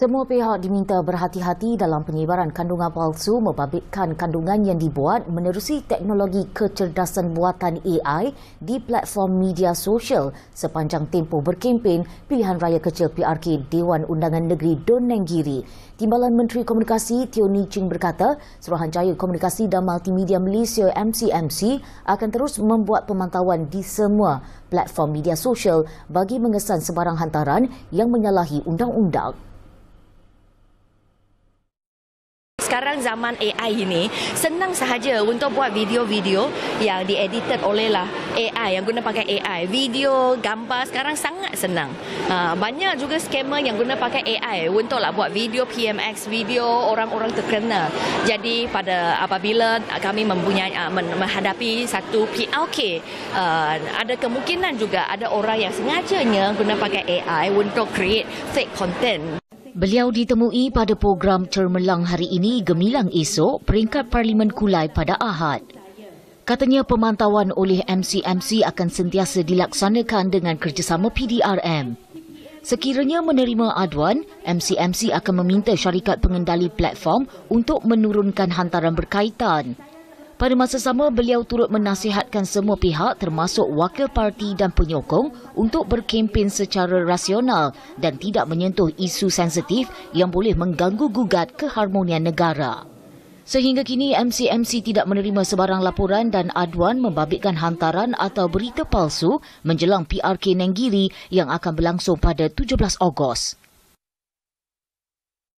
Semua pihak diminta berhati-hati dalam penyebaran kandungan palsu membabitkan kandungan yang dibuat menerusi teknologi kecerdasan buatan AI di platform media sosial sepanjang tempoh berkempen pilihan raya kecil PRK Dewan Undangan Negeri Don Nenggiri. Timbalan Menteri Komunikasi Tio Ni Ching berkata, Suruhanjaya Komunikasi dan Multimedia Malaysia MCMC akan terus membuat pemantauan di semua platform media sosial bagi mengesan sebarang hantaran yang menyalahi undang-undang. sekarang zaman AI ini senang sahaja untuk buat video-video yang diedited olehlah AI yang guna pakai AI video gambar sekarang sangat senang uh, banyak juga scammer yang guna pakai AI untuk lah buat video PMX video orang-orang terkenal jadi pada apabila kami mempunyai uh, menghadapi satu PLK uh, ah, ada kemungkinan juga ada orang yang sengajanya guna pakai AI untuk create fake content Beliau ditemui pada program Cermelang hari ini Gemilang Esok peringkat Parlimen Kulai pada Ahad. Katanya pemantauan oleh MCMC akan sentiasa dilaksanakan dengan kerjasama PDRM. Sekiranya menerima aduan, MCMC akan meminta syarikat pengendali platform untuk menurunkan hantaran berkaitan. Pada masa sama, beliau turut menasihatkan semua pihak termasuk wakil parti dan penyokong untuk berkempen secara rasional dan tidak menyentuh isu sensitif yang boleh mengganggu-gugat keharmonian negara. Sehingga kini, MCMC tidak menerima sebarang laporan dan aduan membabitkan hantaran atau berita palsu menjelang PRK Nenggiri yang akan berlangsung pada 17 Ogos.